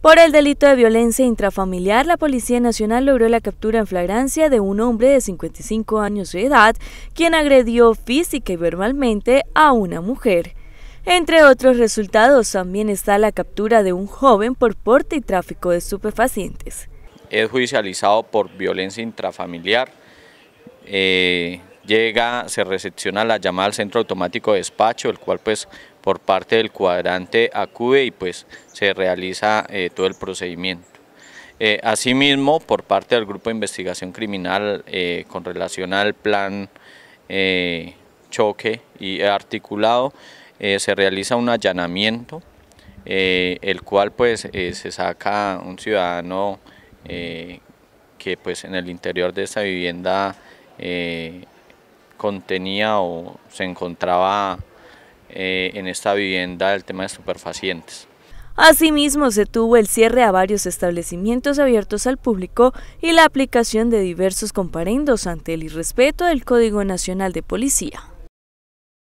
Por el delito de violencia intrafamiliar, la Policía Nacional logró la captura en flagrancia de un hombre de 55 años de edad, quien agredió física y verbalmente a una mujer. Entre otros resultados, también está la captura de un joven por porte y tráfico de estupefacientes. Es judicializado por violencia intrafamiliar. Eh, llega, se recepciona la llamada al centro automático de despacho, el cual pues por parte del cuadrante acude y pues se realiza eh, todo el procedimiento. Eh, asimismo, por parte del Grupo de Investigación Criminal, eh, con relación al plan choque y articulado, se realiza un allanamiento, el cual pues se saca un ciudadano que pues en el interior de esta vivienda contenía o se encontraba eh, en esta vivienda el tema de superfacientes. Asimismo, se tuvo el cierre a varios establecimientos abiertos al público y la aplicación de diversos comparendos ante el irrespeto del Código Nacional de Policía.